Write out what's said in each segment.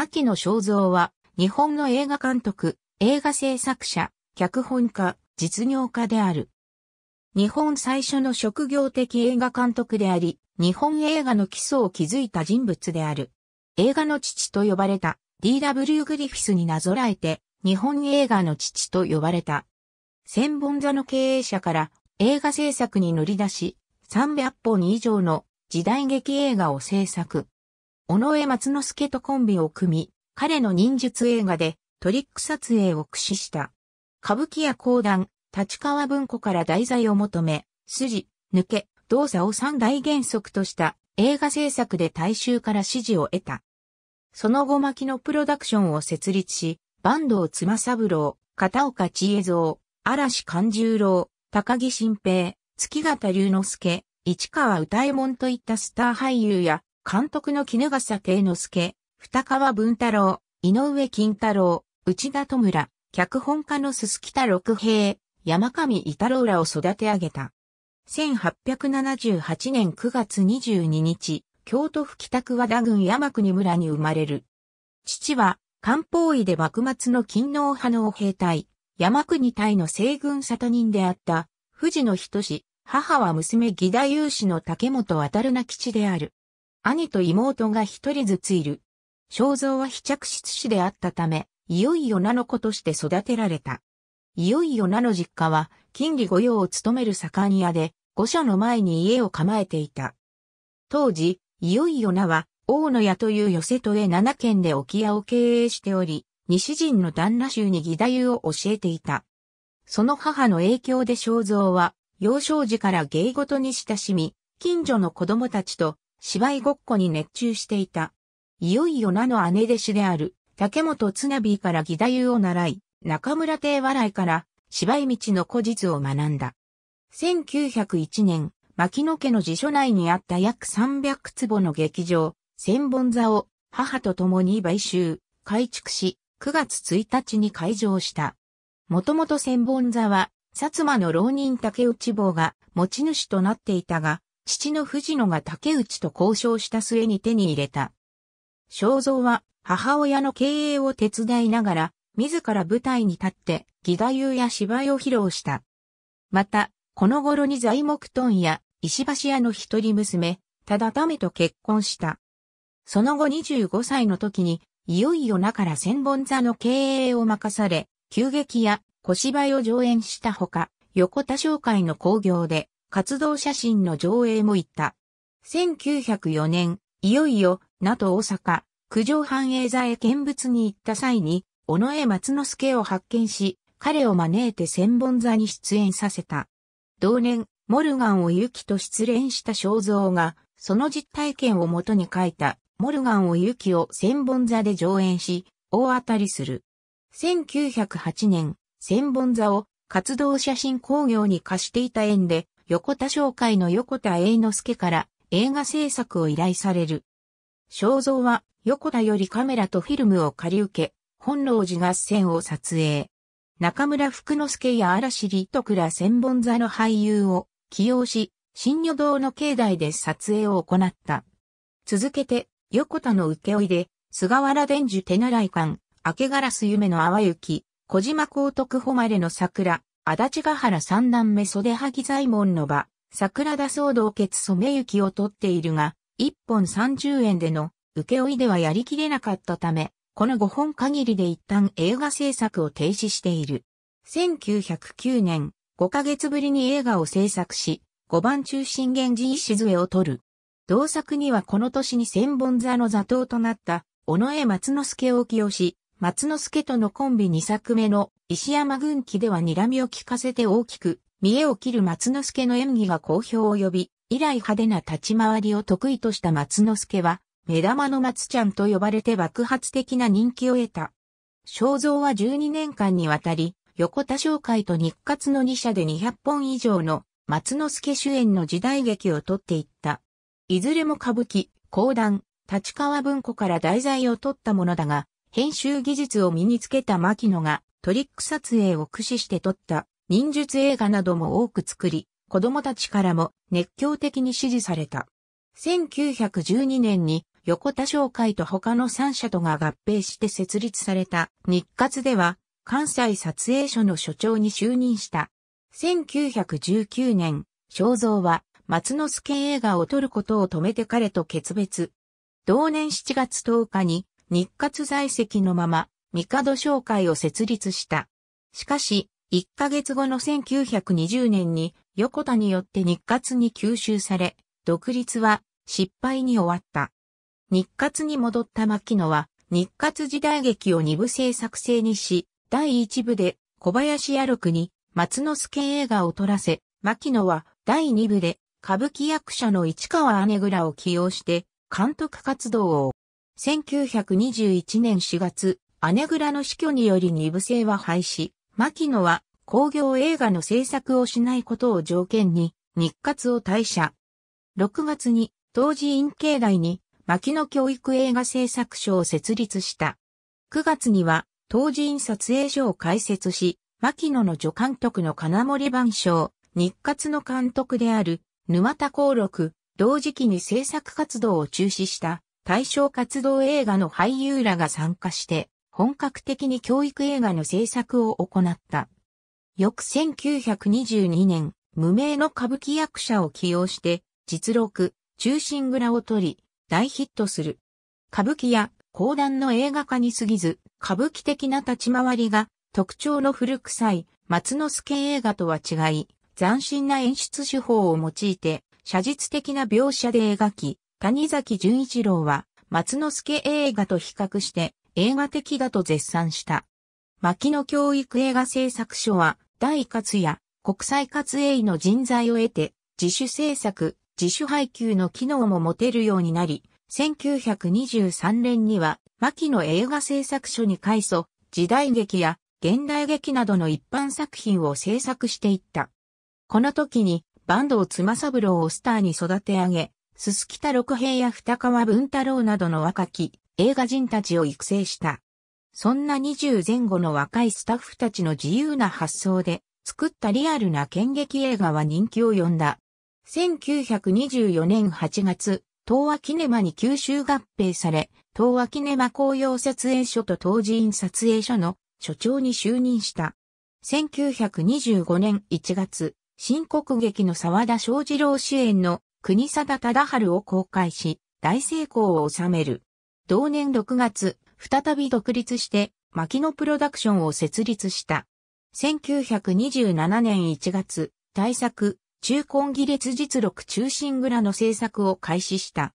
牧野正造は、日本の映画監督、映画制作者、脚本家、実業家である。日本最初の職業的映画監督であり、日本映画の基礎を築いた人物である。映画の父と呼ばれた D.W. グリフィスになぞらえて、日本映画の父と呼ばれた。千本座の経営者から映画制作に乗り出し、300本以上の時代劇映画を制作。尾上松之助とコンビを組み、彼の忍術映画でトリック撮影を駆使した。歌舞伎や講談、立川文庫から題材を求め、筋、抜け、動作を三大原則とした映画制作で大衆から支持を得た。その後牧野プロダクションを設立し、坂東妻三郎、片岡千恵蔵、嵐勘十郎、高木新平、月形龍之介、市川歌右衛門といったスター俳優や監督の絹笠貞之助、二川文太郎、井上金太郎、内田戸村、脚本家の鈴木田六平、山上伊太郎らを育て上げた。1878年9月22日、京都府北区和田郡山国村に生まれる。父は、漢方医で幕末の勤王派の兵隊、山国隊の西軍里人であった、藤野仁母は娘義太勇士の竹本渡るな吉である。兄と妹が一人ずついる。肖像は非着室子であったため、いよいよ名の子として育てられた。いよいよ名の実家は、金利御用を務める盛ん屋で、御所の前に家を構えていた。当時、いよいよ名は、大野屋という寄せとへ7軒で置屋を経営しており、西陣の旦那衆に義太夫を教えていた。その母の影響で肖像は、幼少時から芸事に親しみ、近所の子供たちと芝居ごっこに熱中していた。いよいよ名の姉弟子である、竹本つなびから義太夫を習い、中村邸笑いから芝居道の古実を学んだ。1901年、牧野家の辞書内にあった約300坪の劇場、千本座を母と共に買収、改築し、9月1日に開場した。もともと千本座は、薩摩の浪人竹内坊が持ち主となっていたが、父の藤野が竹内と交渉した末に手に入れた。肖像は母親の経営を手伝いながら、自ら舞台に立って、義太夫や芝居を披露した。また、この頃に材木問や石橋屋の一人娘、忠為と結婚した。その後25歳の時に、いよいよ中から千本座の経営を任され、急劇や小芝居を上演したほか、横田商会の興行で、活動写真の上映も行った。1904年、いよいよ、名と大阪、九条繁栄座へ見物に行った際に、尾上松之助を発見し、彼を招いて千本座に出演させた。同年、モルガンをユキと失恋した肖像が、その実体験をもとに書いた、モルガンをユキを千本座で上演し、大当たりする。1908年、千本座を活動写真工業に貸していた縁で、横田商会の横田栄之助から映画制作を依頼される。肖像は横田よりカメラとフィルムを借り受け、本能寺合戦を撮影。中村福之助や嵐利徳ら千本座の俳優を起用し、新女堂の境内で撮影を行った。続けて、横田の請負で、菅原伝授手習い館、明けガラス夢の淡雪、小島光徳誉の桜、足立ヶ原三段目袖萩左門の場、桜田騒動決染雪を取っているが、一本三十円での受け負いではやりきれなかったため、この五本限りで一旦映画制作を停止している。1909年、5ヶ月ぶりに映画を制作し、五番中心源氏礎を取る。同作にはこの年に千本座の座頭となった、尾上松之助を起用し、松之助とのコンビ2作目の石山軍記では睨みを聞かせて大きく、見栄を切る松之助の演技が好評を呼び、以来派手な立ち回りを得意とした松之助は、目玉の松ちゃんと呼ばれて爆発的な人気を得た。肖像は12年間にわたり、横田商会と日活の2社で200本以上の松之助主演の時代劇を撮っていった。いずれも歌舞伎、講談、立川文庫から題材を撮ったものだが、編集技術を身につけた牧野がトリック撮影を駆使して撮った忍術映画なども多く作り、子供たちからも熱狂的に支持された。1912年に横田商会と他の3社とが合併して設立された日活では関西撮影所の所長に就任した。1919年、肖像は松之助映画を撮ることを止めて彼と決別。同年7月10日に日活在籍のまま、帝商会を設立した。しかし、1ヶ月後の1920年に横田によって日活に吸収され、独立は失敗に終わった。日活に戻った牧野は、日活時代劇を二部制作成にし、第一部で小林野六に松之助映画を撮らせ、牧野は第二部で歌舞伎役者の市川姉倉を起用して監督活動を1921年4月、姉倉の死去により二部制は廃止、牧野は工業映画の制作をしないことを条件に、日活を退社。6月に、当時院境内に、牧野教育映画制作所を設立した。9月には、当時院撮影所を開設し、牧野の助監督の金森番章、日活の監督である、沼田光六、同時期に制作活動を中止した、対象活動映画の俳優らが参加して、本格的に教育映画の制作を行った。翌1922年、無名の歌舞伎役者を起用して、実録、中心蔵を取り、大ヒットする。歌舞伎や講談の映画化に過ぎず、歌舞伎的な立ち回りが特徴の古臭い松之助映画とは違い、斬新な演出手法を用いて、写実的な描写で描き、谷崎潤一郎は、松之助映画と比較して映画的だと絶賛した。牧野教育映画製作所は、大活や国際活営の人材を得て、自主制作、自主配給の機能も持てるようになり、1923年には、牧野映画製作所に改祖、時代劇や現代劇などの一般作品を制作していった。この時に、坂東妻三郎をスターに育て上げ、すすきた六平や二川文太郎などの若き映画人たちを育成した。そんな20前後の若いスタッフたちの自由な発想で作ったリアルな剣劇映画は人気を呼んだ。1924年8月、東亜キネマに吸収合併され、東亜キネマ紅葉撮影所と東寺院撮影所の所長に就任した。1925年1月、新国劇の沢田昌二郎主演の国定忠春を公開し、大成功を収める。同年6月、再び独立して、牧野プロダクションを設立した。1927年1月、大作、中根技列実録中心蔵の制作を開始した。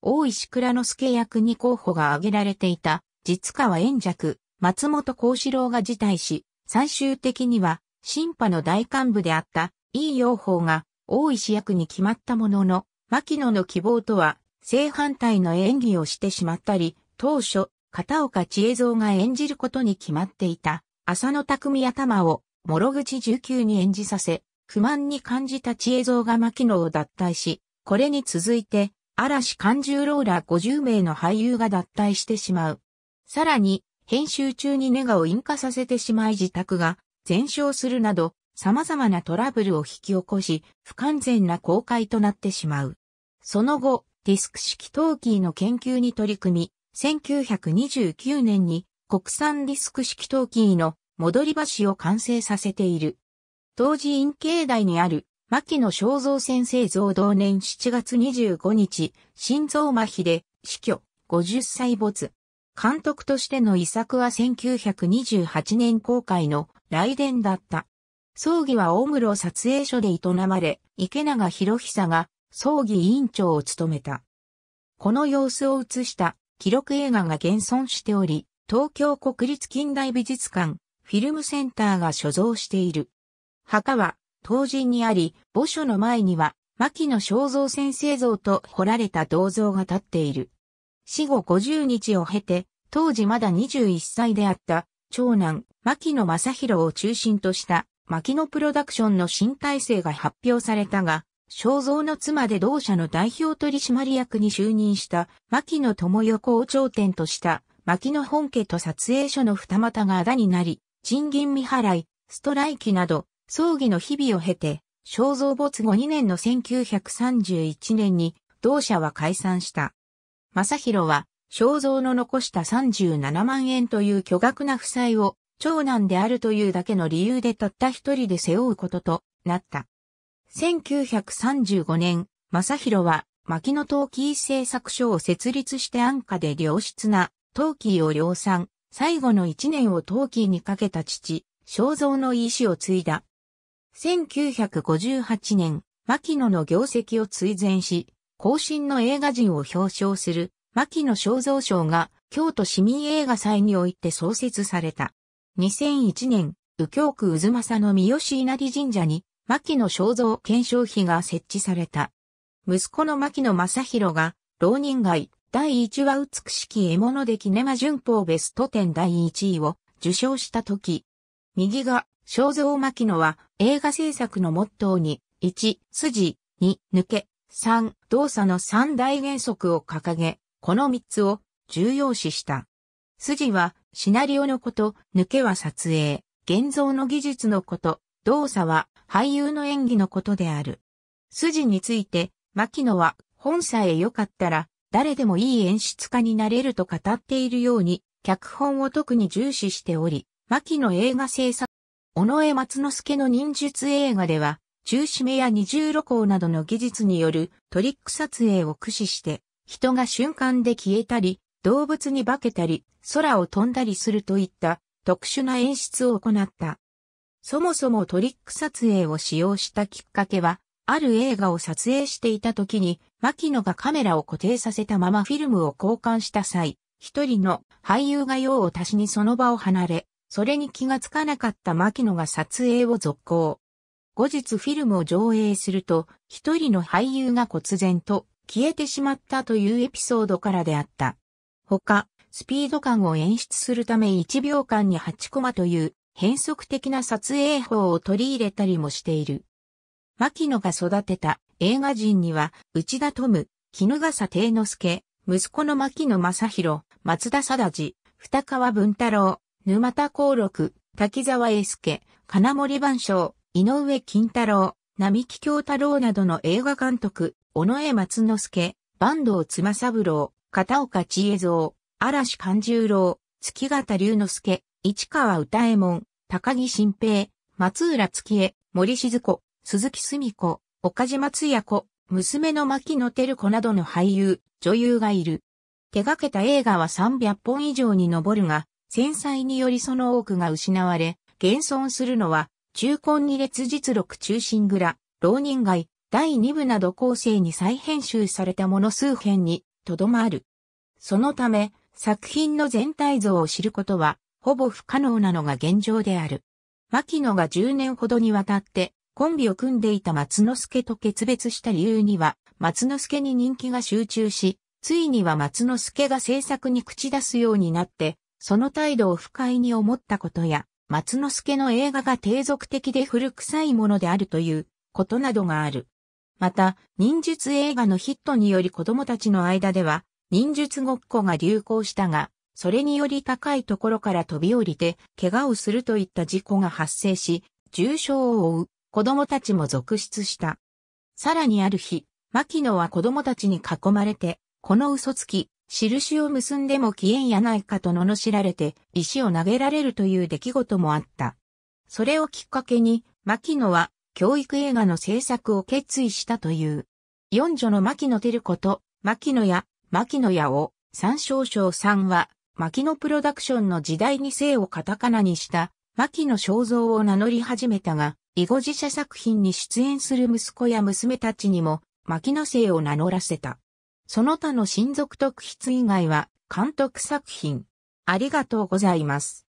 大石倉之助役に候補が挙げられていた、実川炎尺、松本幸四郎が辞退し、最終的には、新派の大幹部であった、い養法が、大石役に決まったものの、牧野の希望とは正反対の演技をしてしまったり、当初、片岡千恵蔵が演じることに決まっていた、浅野匠頭を、諸口19に演じさせ、不満に感じた千恵蔵が牧野を脱退し、これに続いて、嵐勘十郎ら50名の俳優が脱退してしまう。さらに、編集中にネガを引火させてしまい自宅が全焼するなど、様々なトラブルを引き起こし、不完全な公開となってしまう。その後、ディスク式トーキーの研究に取り組み、1929年に国産ディスク式トーキーの戻り橋を完成させている。当時院境内にある牧野正造先生像同年7月25日、心臓麻痺で死去、50歳没。監督としての遺作は1928年公開の雷電だった。葬儀は大室撮影所で営まれ、池永博久が葬儀委員長を務めた。この様子を映した記録映画が現存しており、東京国立近代美術館、フィルムセンターが所蔵している。墓は、東人にあり、墓所の前には、牧野正造先生像と彫られた銅像が立っている。死後50日を経て、当時まだ21歳であった、長男、牧野正宏を中心とした牧野プロダクションの新体制が発表されたが、肖像の妻で同社の代表取締役に就任した牧野智横を頂点とした牧野本家と撮影所の二股があだになり、賃金未払い、ストライキなど、葬儀の日々を経て、肖像没後2年の1931年に同社は解散した。正宏は肖像の残した37万円という巨額な負債を長男であるというだけの理由でたった一人で背負うこととなった。1935年、正宏は、牧野陶器製作所を設立して安価で良質な陶器を量産、最後の一年を陶器にかけた父、肖像の意志を継いだ。1958年、牧野の業績を追善し、後進の映画人を表彰する牧野肖像賞が京都市民映画祭において創設された。2001年、右京区渦政の三好稲荷神社に、牧野肖像検証碑が設置された。息子の牧野正宏が、浪人街、第1話美しき獲物でキネマ旬報ベスト10第1位を受賞した時。右が、肖像牧野は映画制作のモットーに、1、筋、2、抜け、3、動作の3大原則を掲げ、この3つを重要視した。筋はシナリオのこと、抜けは撮影、現像の技術のこと、動作は俳優の演技のことである。筋について、牧野は本さえ良かったら誰でもいい演出家になれると語っているように、脚本を特に重視しており、牧野映画制作、尾上松之助の忍術映画では、中止めや二重露光などの技術によるトリック撮影を駆使して、人が瞬間で消えたり、動物に化けたり、空を飛んだりするといった特殊な演出を行った。そもそもトリック撮影を使用したきっかけは、ある映画を撮影していた時に、牧野がカメラを固定させたままフィルムを交換した際、一人の俳優が用を足しにその場を離れ、それに気がつかなかった牧野が撮影を続行。後日フィルムを上映すると、一人の俳優が忽然と消えてしまったというエピソードからであった。ほか、スピード感を演出するため1秒間に8コマという変則的な撮影法を取り入れたりもしている。牧野が育てた映画人には、内田富、絹笠定之助、息子の牧野正宏、松田貞治、二川文太郎、沼田幸六、滝沢英介、金森万象、井上金太郎、並木京太郎などの映画監督、尾上松之助、坂東妻三郎、片岡千恵蔵、嵐勘十郎、月形龍之介、市川歌右衛門、高木新平、松浦月江、森静子、鈴木澄子、岡島津也子、娘の牧野照子などの俳優、女優がいる。手掛けた映画は300本以上に上るが、戦災によりその多くが失われ、現存するのは、中根二列実録中心蔵、浪人街、第二部など後世に再編集されたもの数編にとどまる。そのため、作品の全体像を知ることは、ほぼ不可能なのが現状である。牧野が10年ほどにわたって、コンビを組んでいた松之助と決別した理由には、松之助に人気が集中し、ついには松之助が制作に口出すようになって、その態度を不快に思ったことや、松之助の映画が低俗的で古臭いものであるということなどがある。また、忍術映画のヒットにより子供たちの間では、忍術ごっこが流行したが、それにより高いところから飛び降りて、怪我をするといった事故が発生し、重傷を負う子供たちも続出した。さらにある日、牧野は子供たちに囲まれて、この嘘つき、印を結んでも消えんやないかと罵られて、石を投げられるという出来事もあった。それをきっかけに、牧野は教育映画の制作を決意したという。四女の牧野照子と、牧野屋、牧野屋を、三少将さんは、牧野プロダクションの時代に生をカタカナにした、牧野肖像を名乗り始めたが、囲碁自社作品に出演する息子や娘たちにも、牧野生を名乗らせた。その他の親族特筆以外は、監督作品。ありがとうございます。